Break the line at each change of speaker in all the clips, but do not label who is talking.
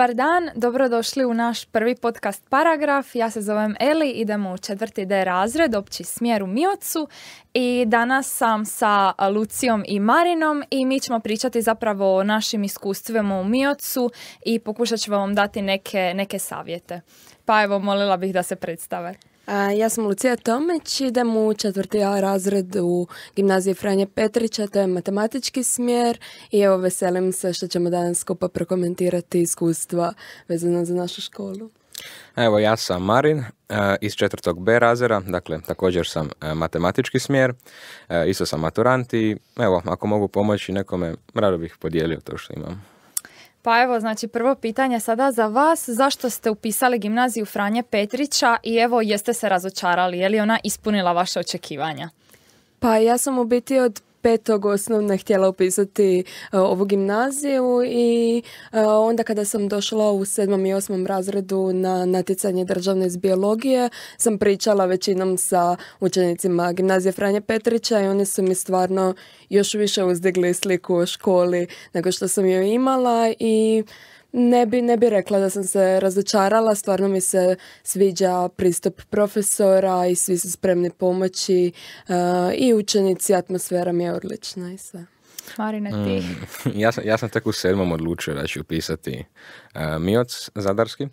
Dobar dan, dobrodošli u naš prvi podcast Paragraf. Ja se zovem Eli, idemo u četvrti D razred, opći smjer u Miocu i danas sam sa Lucijom i Marinom i mi ćemo pričati zapravo o našim iskustvima u Miocu i pokušat ću vam dati neke, neke savjete. Pa evo, molila bih da se predstave.
Ja sam Lucija Tomeć, idem u četvrti A razred u gimnaziji Franje Petrića, to je matematički smjer i evo veselim se što ćemo danas skupa prokomentirati iskustva vezana za našu školu.
Evo, ja sam Marin e, iz četvrtog B razera, dakle također sam e, matematički smjer, e, isto sam maturant i evo, ako mogu pomoći nekome, rado bih podijelio to što imam.
Pa evo, znači prvo pitanje sada za vas. Zašto ste upisali gimnaziju Franje Petrića i evo jeste se razočarali? Je li ona ispunila vaše očekivanja?
Pa ja sam u biti od petog osnovne htjela upisati e, ovu gimnaziju i e, onda kada sam došla u sedmom i osmom razredu na natjecanje državne iz biologije sam pričala većinom sa učenicima gimnazije Franje Petrića i oni su mi stvarno još više uzdigli sliku o školi nego što sam joj imala i ne bi, ne bi rekla da sam se razočarala, stvarno mi se sviđa pristup profesora i svi su spremni pomoći e, i učenici, atmosfera mi je odlična i sve. Marina, ti?
Mm, ja, sam, ja sam tek u sedmom odlučio da ću upisati uh, e, Mioc Zadarski. E,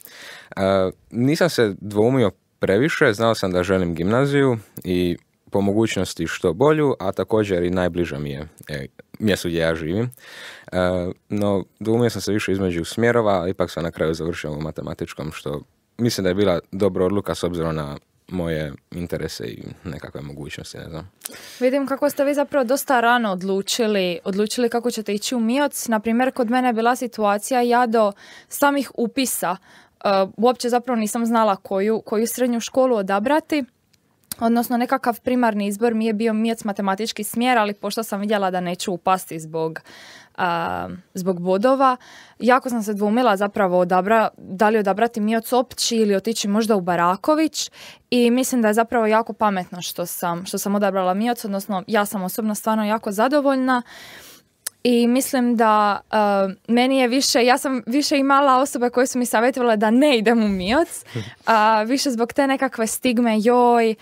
nisam se dvoumio previše, znao sam da želim gimnaziju i po mogućnosti što bolju, a također i najbliža mi je e, mjesto gdje ja živim. E, no, dvumio sam se više između smjerova, a ipak sam na kraju završio u matematičkom, što mislim da je bila dobra odluka s obzirom na moje interese i nekakve mogućnosti, ne znam.
Vidim kako ste vi zapravo dosta rano odlučili, odlučili kako ćete ići u MIOC. Na kod mene je bila situacija ja do samih upisa e, uopće zapravo nisam znala koju, koju srednju školu odabrati odnosno nekakav primarni izbor mi je bio mjec matematički smjer, ali pošto sam vidjela da neću upasti zbog, zbog bodova, jako sam se dvumila zapravo odabra, da li odabrati mjec opći ili otići možda u Baraković i mislim da je zapravo jako pametno što sam, što sam odabrala mjec, odnosno ja sam osobno stvarno jako zadovoljna i mislim da meni je više, ja sam više imala osobe koje su mi savjetovale da ne idem u mioc, više zbog te nekakve stigme joj,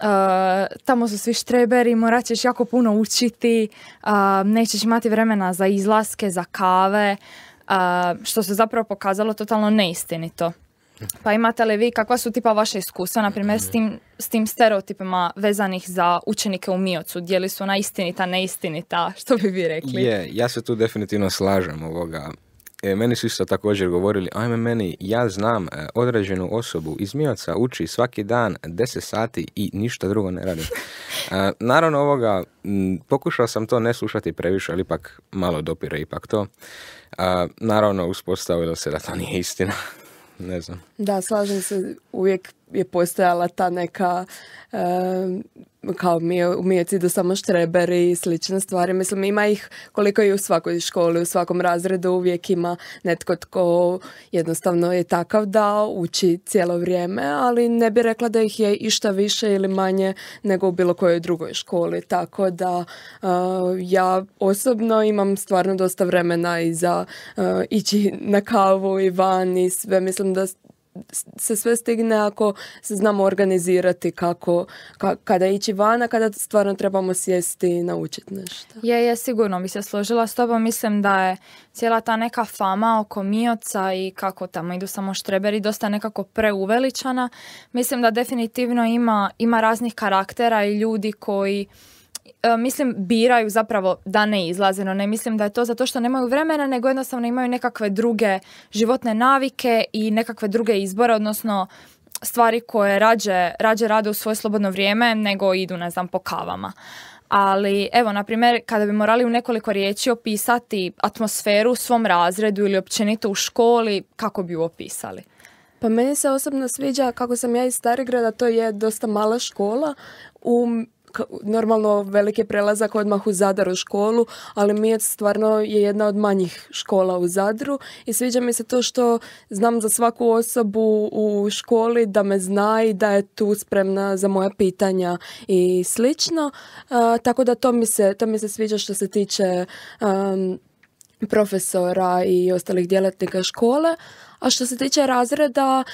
Uh, tamo su svi štreberi, morat ćeš jako puno učiti, uh, nećeš imati vremena za izlaske, za kave, uh, što se zapravo pokazalo totalno neistinito. Pa imate li vi, kakva su tipa vaše iskustva, na primjer, s tim, s tim stereotipima vezanih za učenike u Miocu? Dijeli su ona istinita, neistinita, što bi vi rekli? Je,
ja se tu definitivno slažem ovoga. E, meni su isto također govorili, ajme meni, ja znam e, određenu osobu iz Mijaca uči svaki dan 10 sati i ništa drugo ne radi. E, naravno ovoga, m, pokušao sam to ne slušati previše, ali ipak malo dopire ipak to. Naravno, uspostavilo se da to nije istina. ne znam.
Da, slažem se, uvijek je postojala ta neka kao umijeci samo štreberi i slične stvari. Mislim, ima ih koliko i u svakoj školi, u svakom razredu uvijek ima netko tko jednostavno je takav da uči cijelo vrijeme, ali ne bi rekla da ih je išta više ili manje nego u bilo kojoj drugoj školi. Tako da ja osobno imam stvarno dosta vremena i za ići na kavu i van i sve. Mislim da se sve stigne ako se znamo organizirati kako, kada ići a kada stvarno trebamo sjesti i naučiti nešto.
Je, je, sigurno bi se složila s tobom. Mislim da je cijela ta neka fama oko mioca i kako tamo idu samo štreberi dosta nekako preuveličana. Mislim da definitivno ima, ima raznih karaktera i ljudi koji E, mislim biraju zapravo da ne izlaze, no ne mislim da je to zato što nemaju vremena, nego jednostavno imaju nekakve druge životne navike i nekakve druge izbore, odnosno stvari koje rađe, rađe rade u svoje slobodno vrijeme nego idu, ne znam, po kavama. Ali evo, na primjer, kada bi morali u nekoliko riječi opisati atmosferu u svom razredu ili općenito u školi, kako bi ju opisali?
Pa meni se osobno sviđa kako sam ja iz Starigrada, to je dosta mala škola. U normalno velike prelazak odmah u Zadar u školu, ali mijec stvarno je jedna od manjih škola u Zadru i sviđa mi se to što znam za svaku osobu u školi da me zna i da je tu spremna za moja pitanja i slično. tako da to mi, se, to mi se sviđa što se tiče profesora i ostalih djelatnika škole. A što se tiče razreda,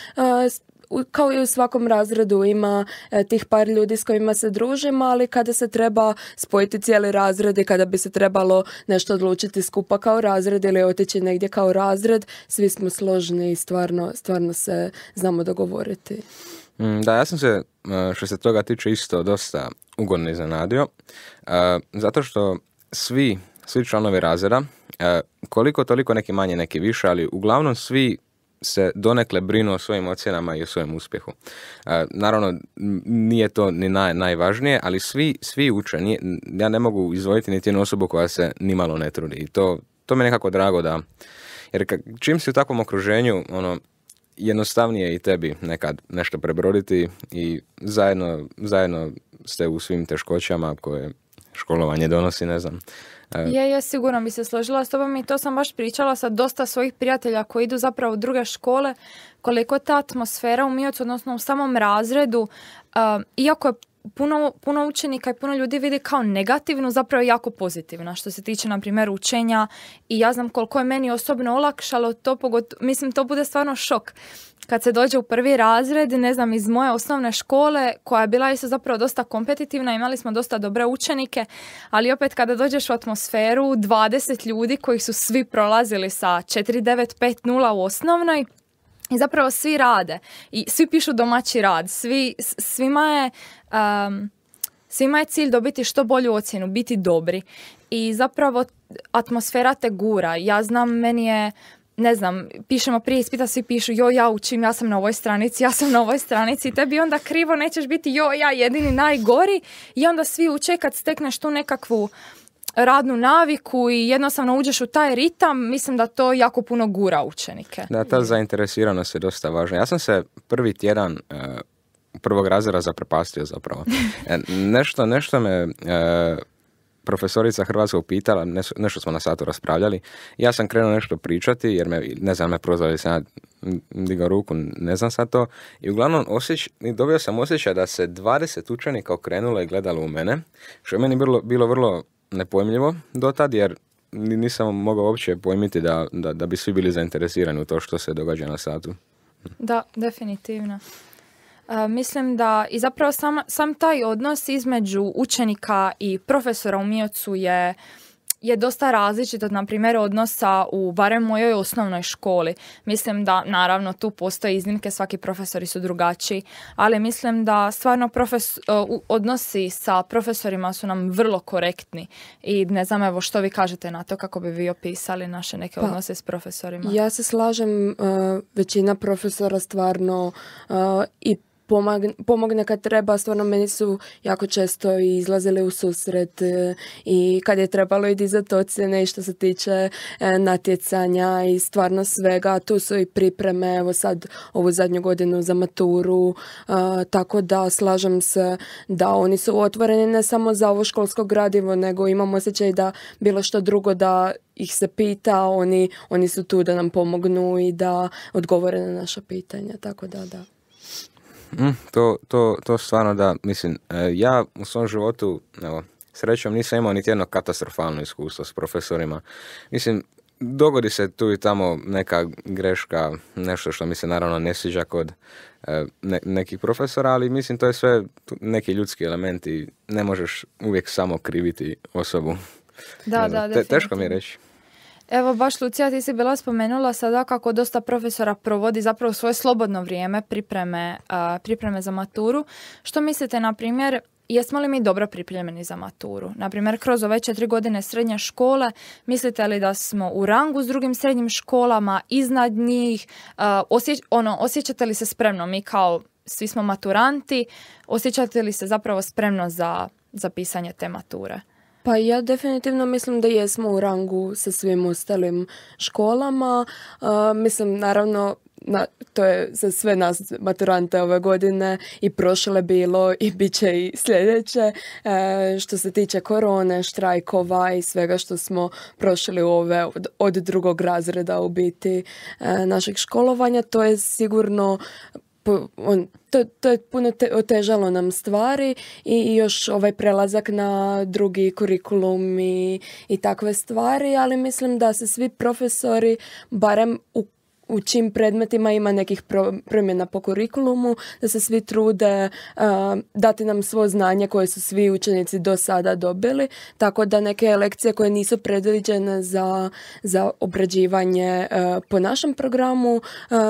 kao i u svakom razredu ima e, tih par ljudi s kojima se družimo, ali kada se treba spojiti cijeli razred i kada bi se trebalo nešto odlučiti skupa kao razred ili otići negdje kao razred, svi smo složni i stvarno, stvarno se znamo dogovoriti.
Mm, da, ja sam se, e, što se toga tiče, isto dosta ugodno iznenadio, e, zato što svi, svi članovi razreda, koliko toliko neki manje, neki više, ali uglavnom svi se donekle brinu o svojim ocjenama i o svojem uspjehu. Naravno, nije to ni naj, najvažnije, ali svi, svi uče. ja ne mogu izvojiti niti jednu osobu koja se nimalo ne trudi. I to, to mi je nekako drago da... Jer čim si u takvom okruženju, ono, jednostavnije i tebi nekad nešto prebroditi i zajedno, zajedno ste u svim teškoćama koje školovanje donosi, ne znam. Ja,
e. ja sigurno bi se složila s tobom i to sam baš pričala sa dosta svojih prijatelja koji idu zapravo u druge škole, koliko ta atmosfera u Mijocu, odnosno u samom razredu, e, iako je puno, puno učenika i puno ljudi vidi kao negativno, zapravo jako pozitivna što se tiče, na primjer, učenja i ja znam koliko je meni osobno olakšalo to, mislim, to bude stvarno šok kad se dođe u prvi razred, ne znam, iz moje osnovne škole koja je bila isto zapravo dosta kompetitivna, imali smo dosta dobre učenike, ali opet kada dođeš u atmosferu 20 ljudi koji su svi prolazili sa 4950 u osnovnoj, i zapravo svi rade i svi pišu domaći rad, svi, svima je... Um, svima je cilj dobiti što bolju ocjenu, biti dobri. I zapravo atmosfera te gura. Ja znam, meni je ne znam, pišemo prije ispita, svi pišu jo, ja učim, ja sam na ovoj stranici, ja sam na ovoj stranici i tebi onda krivo nećeš biti jo, ja jedini najgori i onda svi uče kad stekneš tu nekakvu radnu naviku i jednostavno uđeš u taj ritam, mislim da to jako puno gura učenike. Da, ta
zainteresiranost je dosta važna. Ja sam se prvi tjedan uh, prvog razreda zaprepastio zapravo. E, nešto, nešto me e, profesorica hrvatskog pitala, nešto, smo na satu raspravljali, ja sam krenuo nešto pričati, jer me, ne znam, me prozvali sam ja digao ruku, ne znam sad to, i uglavnom osjeć, dobio sam osjećaj da se 20 učenika okrenulo i gledalo u mene, što je meni bilo, bilo vrlo nepojmljivo do tad, jer nisam mogao uopće pojmiti da, da, da bi svi bili zainteresirani u to što se događa na satu.
Da, definitivno. E, mislim da i zapravo sam, sam taj odnos između učenika i profesora u Miocu je je dosta različit od, na primjer, odnosa u barem mojoj osnovnoj školi. Mislim da, naravno, tu postoje iznimke, svaki profesori su drugačiji, ali mislim da stvarno profes, e, odnosi sa profesorima su nam vrlo korektni i ne znam evo što vi kažete na to kako bi vi opisali naše neke pa, odnose s profesorima. Ja
se slažem, e, većina profesora stvarno e, i pomogne kad treba, stvarno meni su jako često izlazili u susret e, i kad je trebalo i dizati ocjene i što se tiče e, natjecanja i stvarno svega, tu su i pripreme, evo sad ovu zadnju godinu za maturu, e, tako da slažem se da oni su otvoreni ne samo za ovo školsko gradivo, nego imam osjećaj da bilo što drugo da ih se pita, oni, oni su tu da nam pomognu i da odgovore na naša pitanja, tako da da.
Mm, to, to, to stvarno da, mislim, e, ja u svom životu, evo, srećom nisam imao niti jedno katastrofalno iskustvo s profesorima. Mislim, dogodi se tu i tamo neka greška, nešto što mi se naravno ne sviđa kod e, nekih profesora, ali mislim to je sve neki ljudski element i ne možeš uvijek samo kriviti osobu.
Da, da, Teško mi je reći. Evo baš Lucija ti si bila spomenula sada kako dosta profesora provodi zapravo svoje slobodno vrijeme pripreme, pripreme za maturu. Što mislite na primjer jesmo li mi dobro pripremljeni za maturu? primjer kroz ove četiri godine srednje škole, mislite li da smo u rangu s drugim srednjim školama, iznad njih? ono, osjećate li se spremno? Mi kao svi smo maturanti, osjećate li se zapravo spremno za, za pisanje te mature?
Pa ja definitivno mislim da jesmo u rangu sa svim ostalim školama. mislim, naravno, na, to je za sve nas maturante ove godine i prošle bilo i bit će i sljedeće e, što se tiče korone, štrajkova i svega što smo prošli ove od, drugog razreda u biti e, našeg školovanja. To je sigurno on, to, je puno te, otežalo nam stvari i, još ovaj prelazak na drugi kurikulum i, i takve stvari, ali mislim da se svi profesori barem u u čim predmetima ima nekih promjena po kurikulumu, da se svi trude dati nam svo znanje koje su svi učenici do sada dobili, tako da neke lekcije koje nisu predviđene za, obrađivanje po našem programu,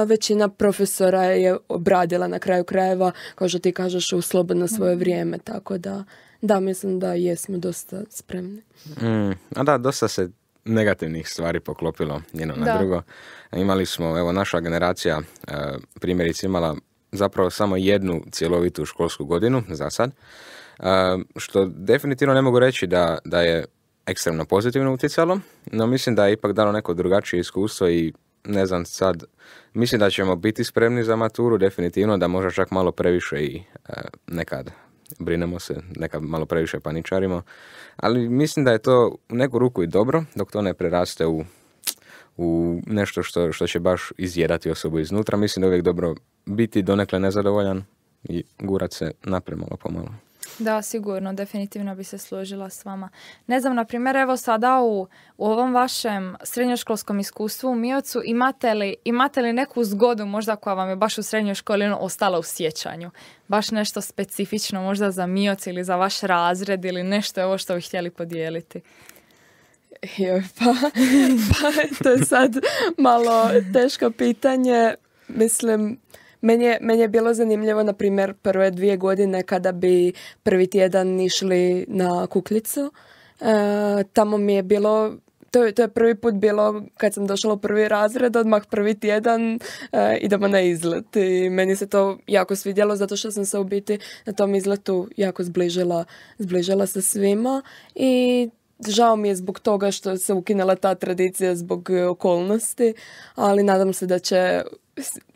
većina profesora je obradila na kraju krajeva, kao što ti kažeš, u slobodno svoje mhm. vrijeme, tako da da, mislim da jesmo dosta spremni.
Mm, a da, dosta se negativnih stvari poklopilo jedno na drugo. Imali smo, evo naša generacija e, primjerice imala zapravo samo jednu cjelovitu školsku godinu za sad, e, što definitivno ne mogu reći da, da je ekstremno pozitivno utjecalo, no mislim da je ipak dalo neko drugačije iskustvo i ne znam sad, mislim da ćemo biti spremni za maturu definitivno, da možda čak malo previše i e, nekad brinemo se, neka malo previše paničarimo, ali mislim da je to u neku ruku i dobro, dok to ne preraste u, u nešto što, što će baš izjedati osobu iznutra. Mislim da je uvijek dobro biti donekle nezadovoljan i gurat se naprijed malo pomalo.
Da, sigurno, definitivno bi se složila s vama. Ne znam, na primjer, evo sada u, u ovom vašem srednjoškolskom iskustvu u Miocu imate li, imate li neku zgodu možda koja vam je baš u srednjoj školi ono, ostala u sjećanju? Baš nešto specifično možda za Mioc ili za vaš razred ili nešto ovo što bi htjeli podijeliti?
Jo, pa, pa to je sad malo teško pitanje. Mislim, meni je, je bilo zanimljivo, na primjer, prve dvije godine kada bi prvi tjedan išli na Kuklicu. E, tamo mi je bilo to je, to je prvi put bilo kad sam došla u prvi razred, odmah prvi tjedan e, idemo na izlet i meni se to jako svidjelo zato što sam se u biti na tom izletu jako zbližila, zbližila sa svima i žao mi je zbog toga što se ukinula ta tradicija zbog okolnosti, ali nadam se da će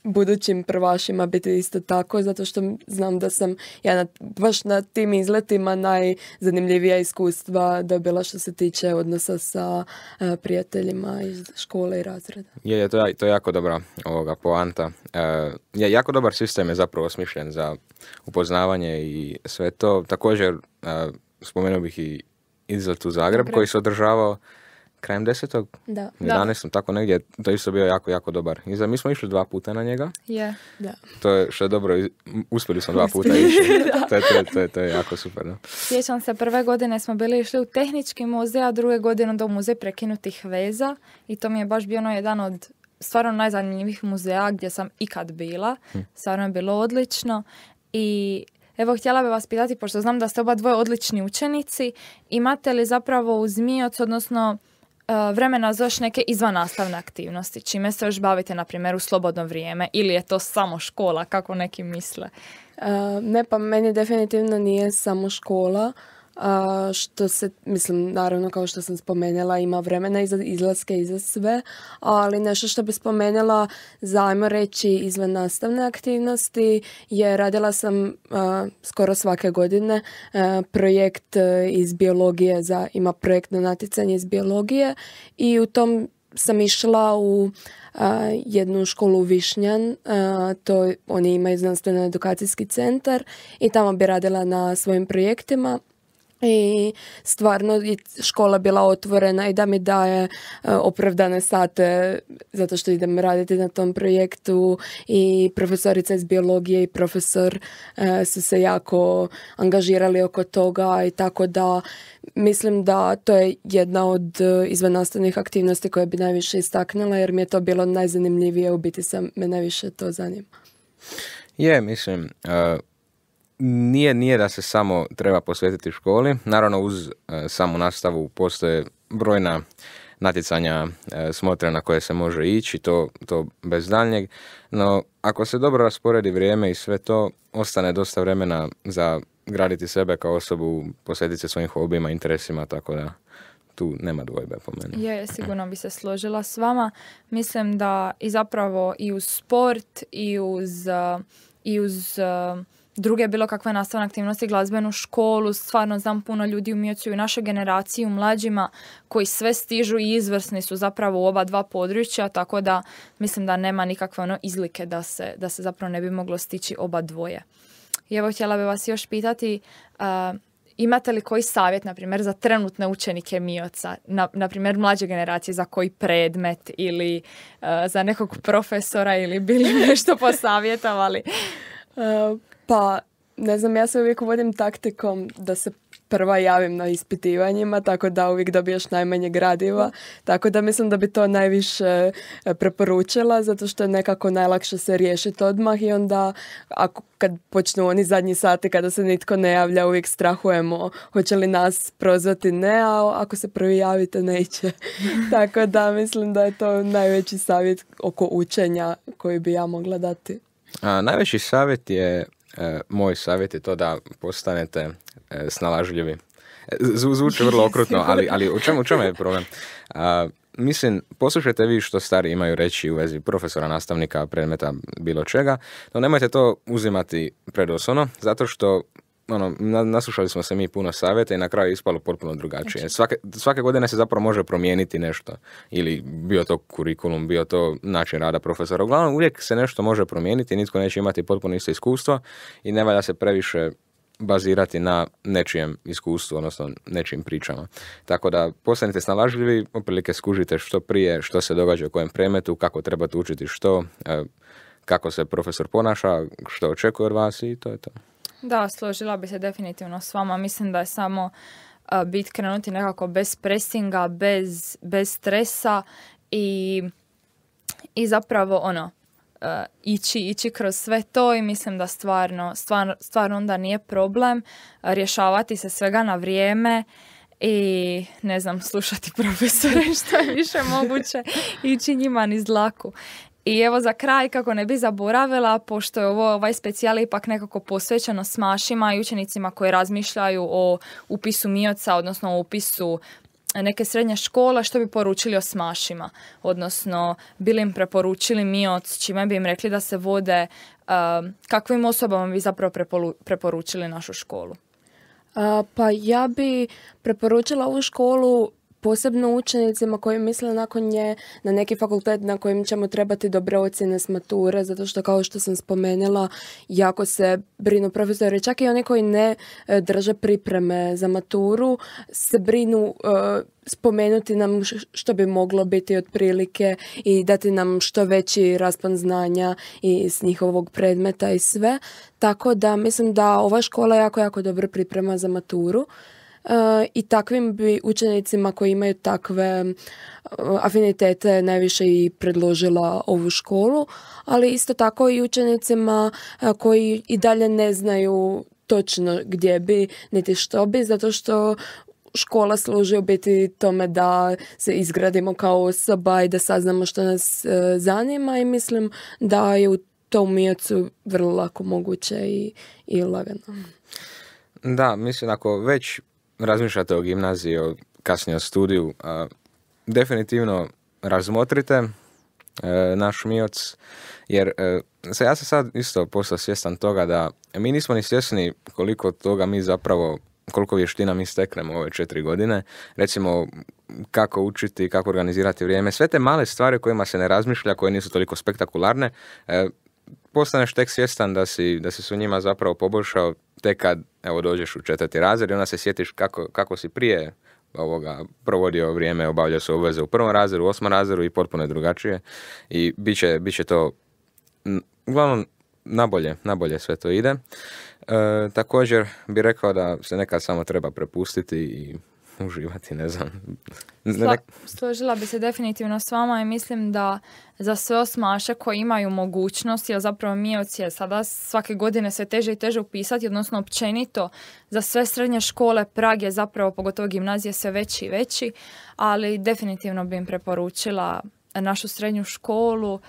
budućim prvašima biti isto tako, zato što znam da sam ja na, baš na tim izletima najzanimljivija iskustva dobila što se tiče odnosa sa e, prijateljima iz škole i razreda.
Je, je to, je, to je jako dobra ovoga poanta. E, je, jako dobar sistem je zapravo osmišljen za upoznavanje i sve to. Također, uh, spomenuo bih i izlet u Zagreb koji se održavao krajem desetog, da. tako negdje, to isto bio jako, jako dobar. I za, mi smo išli dva puta na njega.
Je, da.
To je što je dobro, uspjeli smo dva puta išli. to, je, to, je, je jako super. Da.
Sjećam se, prve godine smo bili išli u tehnički muzej, a druge godine do muzej prekinutih veza i to mi je baš bio ono jedan od stvarno najzanimljivijih muzeja gdje sam ikad bila. Hm. Stvarno je bilo odlično i Evo, htjela bih vas pitati, pošto znam da ste oba dvoje odlični učenici, imate li zapravo u odnosno E, vremena za još neke izvanastavne aktivnosti. Čime se još bavite, na primjer, u slobodno vrijeme ili je to samo škola, kako neki misle?
E, ne, pa meni definitivno nije samo škola. A, što se, mislim, naravno kao što sam spomenula ima vremena i za izlaske i za sve, ali nešto što bi spomenula zajmo reći izvan nastavne aktivnosti je radila sam skoro svake godine projekt e, iz biologije, za, ima projektno natjecanje iz biologije i u tom sam išla u jednu školu u Višnjan, to oni imaju znanstveno edukacijski centar i tamo bi radila na svojim projektima i stvarno škola bila otvorena i da mi daje e, opravdane sate zato što idem raditi na tom projektu i profesorica iz biologije i profesor e, su se jako angažirali oko toga i tako da mislim da to je jedna od e, izvanastavnih aktivnosti koje bi najviše istaknula jer mi je to bilo najzanimljivije u biti sam me najviše to zanima.
Je, mislim, nije, nije da se samo treba posvetiti školi. Naravno, uz e, samu nastavu postoje brojna natjecanja e, smotre na koje se može ići, to, to bez daljnjeg. No, ako se dobro rasporedi vrijeme i sve to, ostane dosta vremena za graditi sebe kao osobu, posvetiti se svojim hobijima, interesima, tako da tu nema dvojbe po meni.
Je, sigurno bi se složila s vama. Mislim da i zapravo i uz sport i uz, e, i uz e, druge bilo kakve nastavne aktivnosti, glazbenu školu, stvarno znam puno ljudi u Miocu i u našoj generaciji, u mlađima koji sve stižu i izvrsni su zapravo u oba dva područja, tako da mislim da nema nikakve ono izlike da se, da se zapravo ne bi moglo stići oba dvoje. I evo htjela bih vas još pitati, imate li koji savjet, na primjer, za trenutne učenike Mioca, na, primjer, mlađe generacije za koji predmet ili za nekog profesora ili bili nešto posavjetovali?
Pa, ne znam, ja se uvijek vodim taktikom da se prva javim na ispitivanjima, tako da uvijek dobiješ najmanje gradiva. Tako da mislim da bi to najviše e, preporučila, zato što je nekako najlakše se riješiti odmah i onda ako kad počnu oni zadnji sati kada se nitko ne javlja, uvijek strahujemo hoće li nas prozvati ne, a ako se prvi javite neće. tako da mislim da je to najveći savjet oko učenja koji bi ja mogla dati.
A, najveći savjet je E, moj savjet je to da postanete e, snalažljivi. E, zvuči vrlo okrutno, ali, ali u čemu, u čemu je problem? mislim, poslušajte vi što stari imaju reći u vezi profesora, nastavnika, predmeta, bilo čega, no nemojte to uzimati predosono zato što ono, naslušali smo se mi puno savjeta i na kraju je ispalo potpuno drugačije. Znači. Svake, svake godine se zapravo može promijeniti nešto. Ili bio to kurikulum, bio to način rada profesora. Uglavnom, uvijek se nešto može promijeniti, nitko neće imati potpuno isto iskustvo i ne valja se previše bazirati na nečijem iskustvu, odnosno nečijim pričama. Tako da postanite snalažljivi, otprilike skužite što prije, što se događa u kojem predmetu, kako trebate učiti što, e, kako se profesor ponaša, što očekuje od vas i to je to.
Da, složila bi se definitivno s vama. Mislim da je samo bit krenuti nekako bez presinga, bez, bez stresa i, i zapravo ono, ići, ići kroz sve to i mislim da stvarno, stvarno onda nije problem rješavati se svega na vrijeme i ne znam, slušati profesore što je više moguće, ići njima niz zlaku. I evo za kraj, kako ne bi zaboravila, pošto je ovo ovaj specijal ipak nekako posvećeno smašima i učenicima koji razmišljaju o upisu mioca, odnosno o upisu neke srednje škole, što bi poručili o smašima. Odnosno, bili im preporučili mioc, čime bi im rekli da se vode, um, kakvim osobama bi zapravo preporučili našu školu?
Pa ja bi preporučila ovu školu posebno učenicima koji misle nakon nje na neki fakultet na kojim ćemo trebati dobre ocjene s mature, zato što kao što sam spomenula, jako se brinu profesori, čak i oni koji ne e, drže pripreme za maturu, se brinu e, spomenuti nam što bi moglo biti otprilike i dati nam što veći raspon znanja iz njihovog predmeta i sve. Tako da mislim da ova škola jako, jako dobro priprema za maturu. E, i takvim bi učenicima koji imaju takve e, afinitete najviše i predložila ovu školu, ali isto tako i učenicima e, koji i dalje ne znaju točno gdje bi, niti što bi, zato što škola služi u biti tome da se izgradimo kao osoba i da saznamo što nas zanima i mislim da je u tom mjecu vrlo lako moguće i, i lagano.
Da, mislim ako već razmišljate o gimnaziji, o kasnije o studiju, a, definitivno razmotrite e, naš mioc, jer e, ja sam sad isto postao svjestan toga da mi nismo ni svjesni koliko toga mi zapravo koliko vještina mi steknemo ove četiri godine, recimo kako učiti, kako organizirati vrijeme, sve te male stvari kojima se ne razmišlja, koje nisu toliko spektakularne, e, postaneš tek svjestan da si, da si su njima zapravo poboljšao tek kad evo, dođeš u četvrti razred i onda se sjetiš kako, kako si prije ovoga provodio vrijeme, obavljao se obveze u prvom razredu, u osmom razredu i potpuno drugačije. I bit će, to, uglavnom, nabolje, nabolje sve to ide. E, također bi rekao da se nekad samo treba prepustiti i uživati, ne znam, Sla,
složila bi se definitivno s vama i mislim da za sve osmaše koji imaju mogućnost, jer zapravo mi je sada svake godine sve teže i teže upisati, odnosno općenito za sve srednje škole Prag je zapravo, pogotovo gimnazije, sve veći i veći, ali definitivno bi im preporučila našu srednju školu,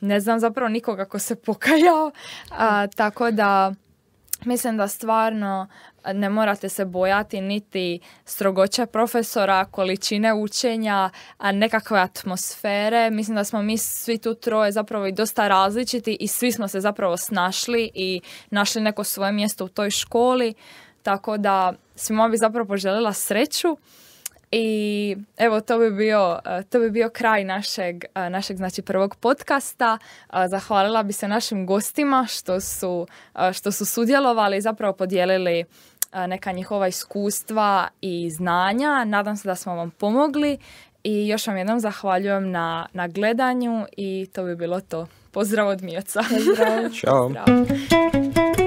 ne znam zapravo nikoga ko se pokajao, tako da mislim da stvarno ne morate se bojati niti strogoće profesora, količine učenja, nekakve atmosfere. Mislim da smo mi svi tu troje zapravo i dosta različiti i svi smo se zapravo snašli i našli neko svoje mjesto u toj školi. Tako da svima bi zapravo poželjela sreću. I evo to bi bio, to bi bio kraj našeg, našeg znači prvog podcasta. Zahvalila bi se našim gostima što su, što su sudjelovali i zapravo podijelili neka njihova iskustva i znanja. Nadam se da smo vam pomogli i još vam jednom zahvaljujem na, na gledanju i to bi bilo to. Pozdrav od Mioca. Ćao. Pozdrav.